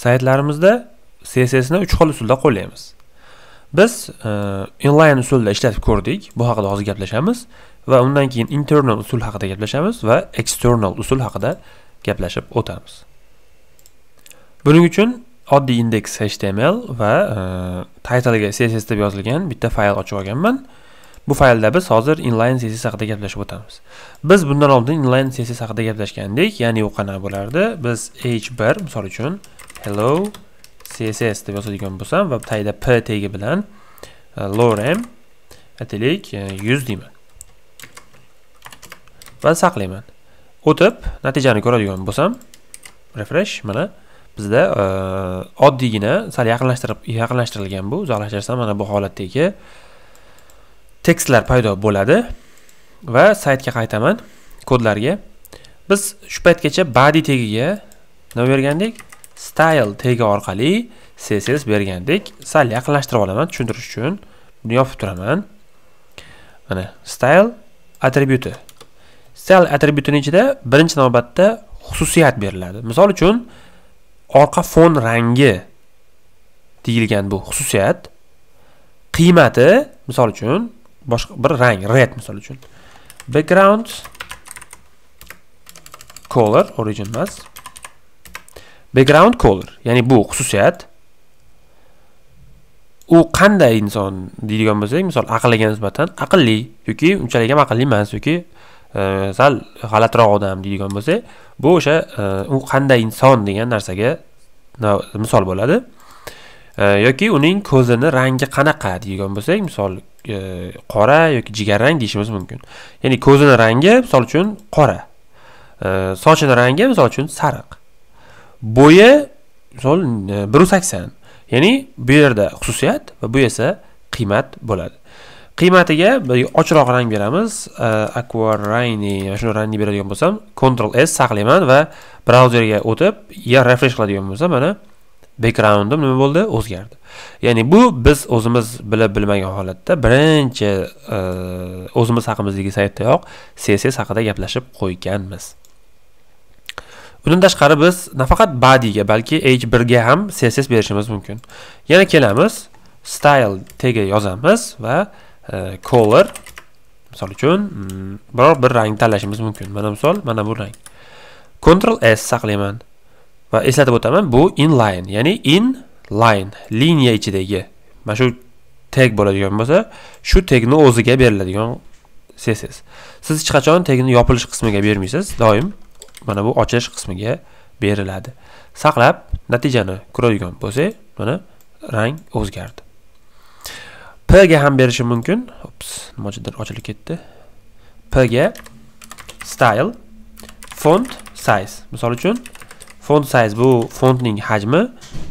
saytlarimizda ni uch xil usulda qo'llaymiz biz e, inline usulda ishlatib ko'rdik bu haqida hozir gaplashamiz va undan keyin internal usul haqida gaplashamiz va external usul haqida gaplashib o'tamiz buning uchun oddiy indeks html va e, titlga css deb yozilgan bitta fayl ochib olganman bu faylda biz hozir inline css haqida gaplashib o'tamiz biz bundan oldin inline css haqida gaplashgandik ya'ni u qanaqa bo'lardi biz h1 misol uchun hello css deb yozadigan bo'lsam va tagida p tegi bilan e, lorem aytaylik 100 e, deyman va saqlayman o'tib natijani ko'radigan bo'lsam refresh mana bizda e, oddiygina sal yaqinlashtirib yaqinlashtirilgan bu uzoqlashtirsam mana bu holatdagi tekstlar paydo bo'ladi va saytga qaytaman kodlarga biz shu paytgacha body tegiga nima bergandik style tagi orqali css bergandek sal yaqinlashtirib olaman tushuntirish uchun buni yopib turaman mana style atributi style attributini ichida birinchi navbatda xususiyat beriladi misol uchun orqa fon rangi deyilgan bu xususiyat qiymati misol uchun boshqa bir rang red misol uchun background color origin emas background color ya'ni bu xususiyat u qanday inson deydigan bo'lsak misol aqlliga nisbatan aqlli yoki unchalik ham aqlli emas yoki e, sal g'alatiroq odam deydigan bo'lsak bu o'sha e, u qanday inson degan narsaga misol bo'ladi e, yoki uning ko'zini rangi qanaqa deydigan bo'lsak misol qora yoki jigarrang deyishimiz mumkin ya'ni ko'zini rangi misol uchun qora sochini rangi misol uchun sariq bo'yi misol e, bir yuz sakson ya'ni bu yerda xususiyat va bu esa qiymat bo'ladi qiymatiga ochroq rang beramiz e, aqua rangni mana shuni rangni beradigan bo'lsam control s saqlayman va brauzerga o'tib ya refresh qiladigan bo'lsam mana backgroundim nima bo'ldi o'zgardi ya'ni bu biz o'zimiz bilib bilmagan holatda birinchi e, o'zimiz haqimizdagi saytdayoq css haqida gaplashib qo'yganmiz bundan tashqari biz nafaqat ga balki h1 ga ham css berishimiz mumkin yana kelamiz style tagga yozamiz va e, color misol uchun mm, biror bir rang tanlashimiz mumkin mana misol mana bu rang control s saqlayman va eslatib o'taman bu inline ya'ni in line liniya ichidagi mana shu tag bo'ladigan bo'lsa shu tagni o'ziga beriladigan css siz hech qachon tagni yopilish qismiga bermaysiz doim mana bu ochish qismiga beriladi saqlab natijani ko'radigan bo'lsak mana rang o'zgardi p ga ham berishi mumkin ops nimagadir ochilib ketdi p ga style font size misol uchun font size bu fontning hajmi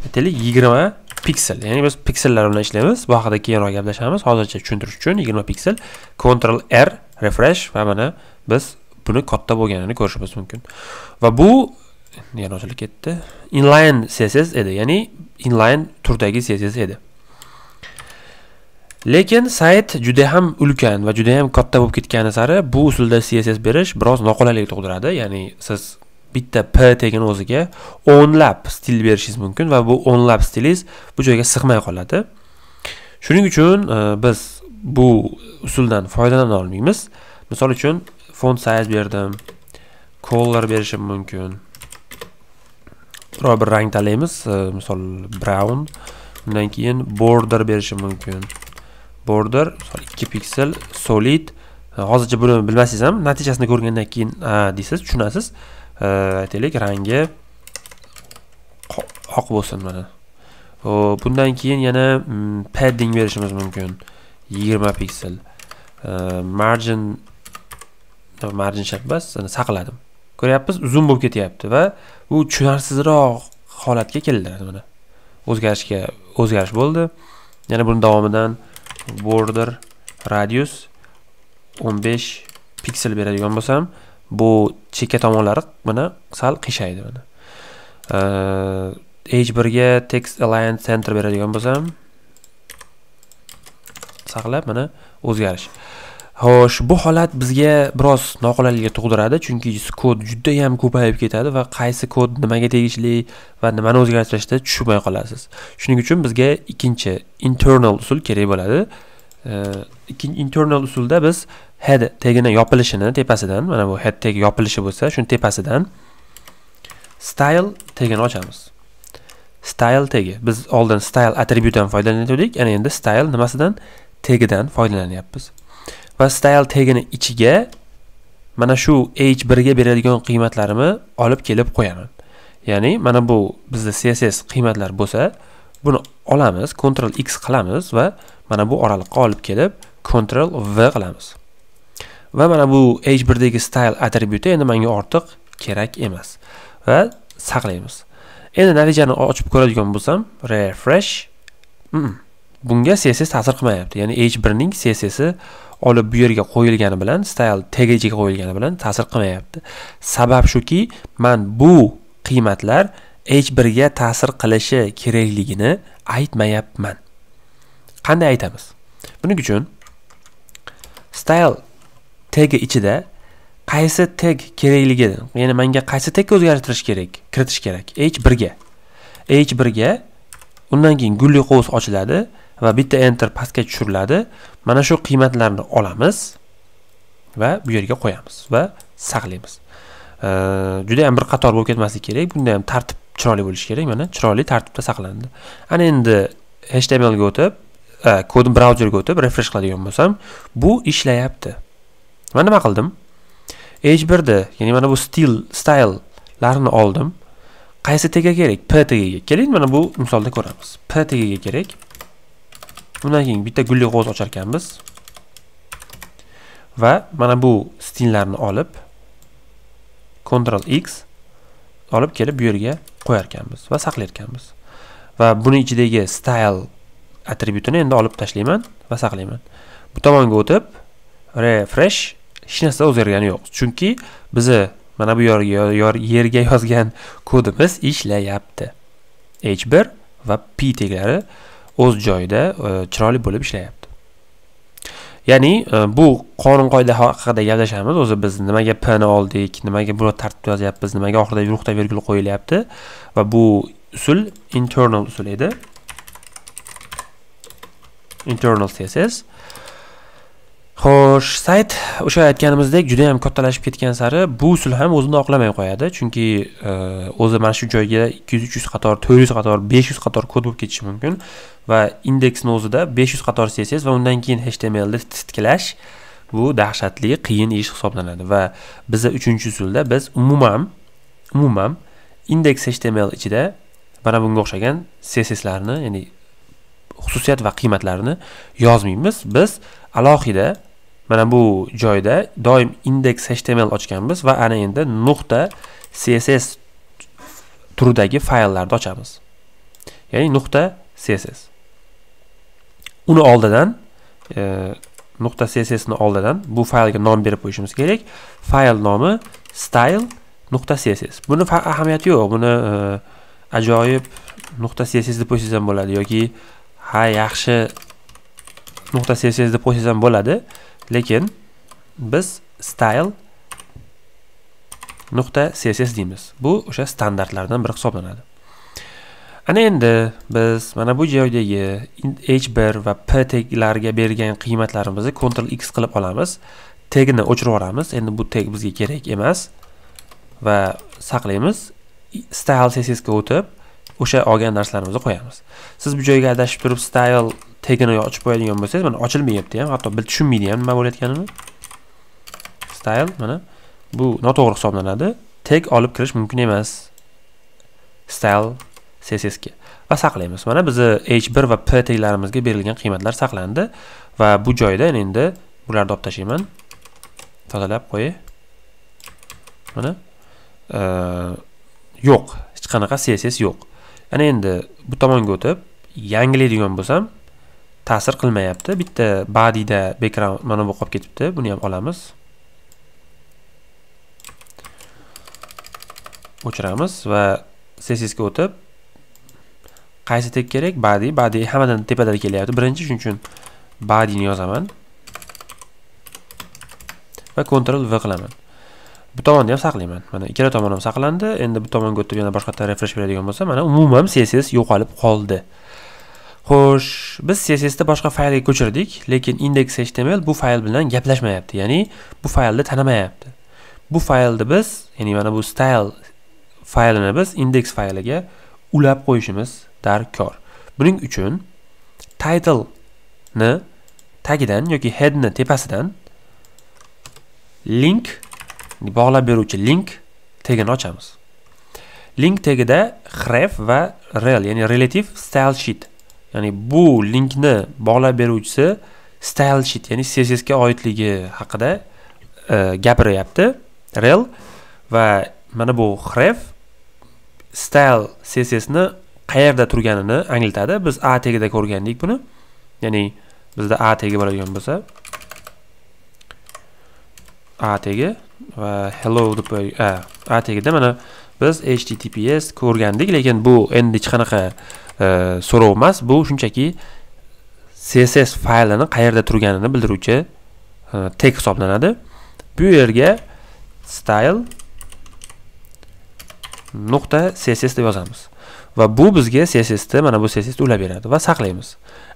aytaylik yigirma piksel ya'ni biz piksellar bilan ishlaymiz bu haqida keyinroq gaplashamiz hozircha tushuntirish uchun 20 piksel ctrl r refresh va mana biz puli katta bo'lganini ko'rishimiz mumkin va bu yana ochilib ketdi inline css edi ya'ni inline turdagi css edi lekin sayt juda ham ulkan va juda ham katta bo'lib ketgani sari bu usulda css berish biroz noqulaylik tug'diradi ya'ni siz bitta p degan o'ziga o'nlab stil berishingiz mumkin va bu o'nlab stilingiz bu joyga sig'may qoladi shuning uchun e, biz bu usuldan foydalana olmaymiz misol uchun font size berdim color berishim mumkin biror bir rang tanlaymiz e, misol brown undan keyin border berishim mumkin border misol ikki piksel solid e, hozircha buni bilmasangiz ham natijasini ko'rgandan keyin deysiz tushunasiz e, aytaylik rangi oq bo'lsin mana bundan keyin yana mm, padding berishimiz mumkin 20 piksel margin marjin shabbas saqladim ko'ryapmiz uzun bo'lib ketyapti va u tushunarsizroq holatga keldi mana o'zgarishga o'zgarish bo'ldi yana buni davomidan border radius 15 piksel beradigan bo'lsam bu chekka tomonlari mana sal qiyshaydi mana h 1 ga text alliance center beradigan bo'lsam saqlab mana o'zgarish xo'sh bu holat bizga biroz noqulaylik tug'diradi chunki kod juda ham ko'payib ketadi va qaysi kod nimaga tegishli va nimani o'zgartirishda tushunmay qolasiz shuning uchun bizga ikkinchi internal usul kerak bo'ladi ikkinchi internal usulda biz head tagini yopilishini tepasidan mana bu head tag yopilishi bo'lsa shuni tepasidan style tagini ochamiz style tagi biz oldin style attributidan edik, ana endi style nimasidan tegidan foydalanyapmiz va style tagini ichiga mana shu h1 ga beradigan qiymatlarimni olib kelib qo'yaman ya'ni mana bu bizda css qiymatlar bo'lsa buni olamiz ctrl x qilamiz va mana bu oraliqqa olib kelib ctrl v qilamiz va mana bu h1 dagi style attributi endi menga ortiq kerak emas va saqlaymiz endi natijani ochib ko'radigan bo'lsam refresh bunga css ta'sir qilmayapti ya'ni h1 ning css olib bu yerga qo'yilgani bilan style ichiga qo'yilgani bilan ta'sir qilmayapti sabab shuki man bu qiymatlar h 1 ga ta'sir qilishi kerakligini aytmayapman qanday aytamiz buning uchun style tagi ichida qaysi tag kerakligini ya'ni manga qaysi tagga o'zgartirish kerak kiritish kerak h 1 ga h 1 ga undan keyin gulli qovus ochiladi va bitta enter pastga tushiriladi mana shu qiymatlarni olamiz va bu yerga qo'yamiz va saqlaymiz juda ham bir qator bo'lib ketmasligi kerak bunda ham tartib chiroyli bo'lishi kerak mana chiroyli tartibda saqlandi ana endi htmlga o'tib e, kodni brauzerga o'tib refresh qiladigan bo'lsam bu ishlayapti va nima qildim h1ni ya'ni mana bu stil style larni oldim qaysi tega kerak p tagiga keling mana bu misolda ko'ramiz p tagiga kerak bundan keyin bitta gulli qog'oz ochar ekanmiz va mana bu stillarni olib Ctrl X olib kelib bu yerga qo'yar ekanmiz va saqlar ekanmiz va buni ichidagi style attributini endi olib tashlayman va saqlayman bu tomonga o'tib refresh hech narsa o'zgargani yo'q chunki biz mana bu yerga yerga yozgan kodimiz ishlayapti h1 va p teglari o'z joyida e, chiroyli bo'lib ishlayapti ya'ni e, bu qonun qoida haqida gaplashamiz o'zi biz nimaga p ni oldik nimaga buni tartib yozyapmiz nimaga oxirida nuqta vergul qo'yilyapti va bu usul internal usul edi internal CSS xo'sh sayt o'sha aytganimizdek juda yam kattalashib ketgan sari bu usul ham o'zini oqlamay qo'yadi chunki e, o'zi mana shu joyga 200-300 qator 400 qator 500 qator kod bo'lib ketishi mumkin va indeksni o'zida 500 qator css va undan keyin html titkilash bu dahshatli qiyin ish hisoblanadi va biza uchinchi usulda biz umuman umuman index html ichida mana bunga o'xshagan csslarni ya'ni xususiyat va qiymatlarini yozmaymiz biz alohida mana bu joyda doim index html ochganmiz va ana endi nuqta css turidagi fayllarni ochamiz ya'ni nuqta css uni oldidan e, nuqta cssni oldidan bu faylga nom berib qo'yishimiz kerak fayl nomi style nuqta css buni ahamiyati yo'q buni e, ajoyib nuqta css deb qo'ysangiz ham bo'ladi yoki ha yaxshi nuqta css deb qo'ysangiz ham bo'ladi lekin biz style nuqta css deymiz bu o'sha standartlardan biri hisoblanadi ana endi biz mana bu joydagi h1 va p teglarga bergan qiymatlarimizni ctrl x qilib olamiz tegni o'chirib yuboramiz endi bu teg bizga kerak emas va saqlaymiz style css ga o'tib o'sha olgan narsalarimizni qo'yamiz siz bu joyga adashib turib style tegini ochib qo'yadigan bo'lsangiz mana ochilmayapti ham hatto bil tushunmaydi ham nima bo'layotganini style mana bu noto'g'ri hisoblanadi tag olib kirish mumkin emas style cssga va saqlaymiz mana bizni h1 va p taglarimizga berilgan qiymatlar saqlandi va bu joyda endi bularni olib tashlayman tozalab qo'y mana yo'q hech qanaqa css yo'q ana endi bu tomonga o'tib yangilaydigan bo'lsam ta'sir qilmayapti bitta badiyda background mana bu qolib ketibdi buni ham olamiz o'chiramiz va sessiyasga o'tib qaysi tek kerak badiy badiy hammadan tepada kelyapti birinchi shuning uchun badiyni yozaman va control v qilaman bu tomonni ham saqlayman mana ikkala tomon ham saqlandi endi bu tomonga o'tib yana boshqa refresh beradigan bo'lsa mana umuman css yo'qolib qoldi xo'sh biz cssni boshqa faylga ko'chirdik lekin index html bu fayl bilan gaplashmayapti ya'ni bu faylni tanimayapti bu faylni biz ya'ni mana bu style faylini biz index fayliga ulab qo'yishimiz darkor buning uchun title ni tagidan yoki headni tepasidan link bog'lab beruvchi link tegin ochamiz link tagida href va rel ya'ni relative style sheet ya'ni bu linkni bog'lab beruvchisi style sheet ya'ni css ga oidligi haqida e, gapiryapti rel va mana bu href style cssni qayerda turganini anglatadi biz a tagida ko'rgandik buni ya'ni bizda a tegi bo'ladigan bo'lsa a tegi va hello deb e, a a tagida mana biz https ko'rgandik lekin bu endi hech qanaqa e, so'rov emas bu shunchaki css faylini qayerda turganini bildiruvchi e, tag hisoblanadi bu yerga style nuqta css deb yozamiz va bu bizga cssni mana bu cssni ulab beradi va saqlaymiz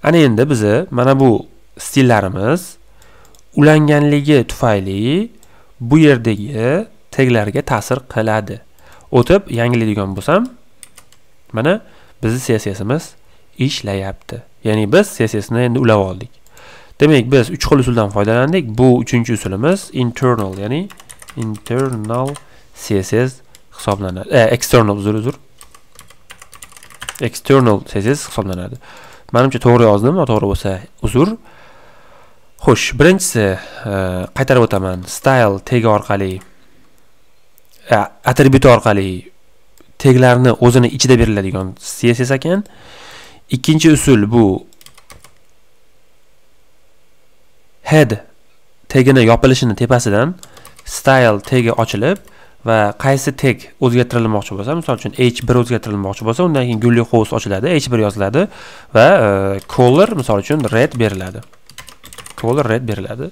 ana endi bizni mana bu stillarimiz ulanganligi tufayli bu yerdagi teglarga ta'sir qiladi o'tib yangilaydigan bo'lsam mana bizni sessiyasimiz ishlayapti ya'ni biz sessiyasini endi ulab oldik demak biz uch xil usuldan foydalandik bu uchinchi usulimiz internal ya'ni internal css hisoblanadi e, external uzr uzr external css hisoblanadi manimcha to'g'ri yozdim noto'g'ri bo'lsa uzr xo'sh birinchisi e, qaytarib o'taman style tegi orqali e, attributi orqali teglarni o'zini ichida beriladigan css ekan ikkinchi usul bu head tegini yopilishini tepasidan style tegi ochilib va qaysi teg o'zgartirilmoqchi bo'lsa misol uchun h1 o'zgartirilmoqchi bo'lsa undan keyin gulli qovus ochiladi h1 yoziladi va e, color misol uchun red beriladi qvollar rad beriladi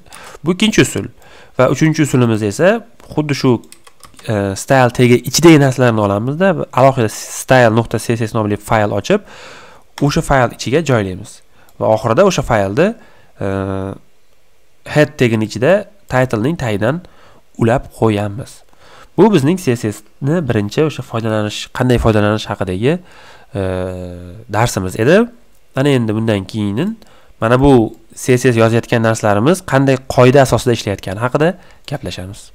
bu ikkinchi usul va uchinchi usulimiz esa xuddi shu e, style tagi ichidagi narsalarni olamizda alohida style nuqta css nomli fayl ochib o'sha fayl ichiga joylaymiz va oxirida o'sha faylni e, head tagini ichida titlening tagidan ulab qo'yamiz bu bizning ni birinchi o'sha foydalanish qanday foydalanish haqidagi e, darsimiz edi mana endi bundan keyin mana bu css yozayotgan narsalarimiz qanday qoida asosida ishlayotgani haqida gaplashamiz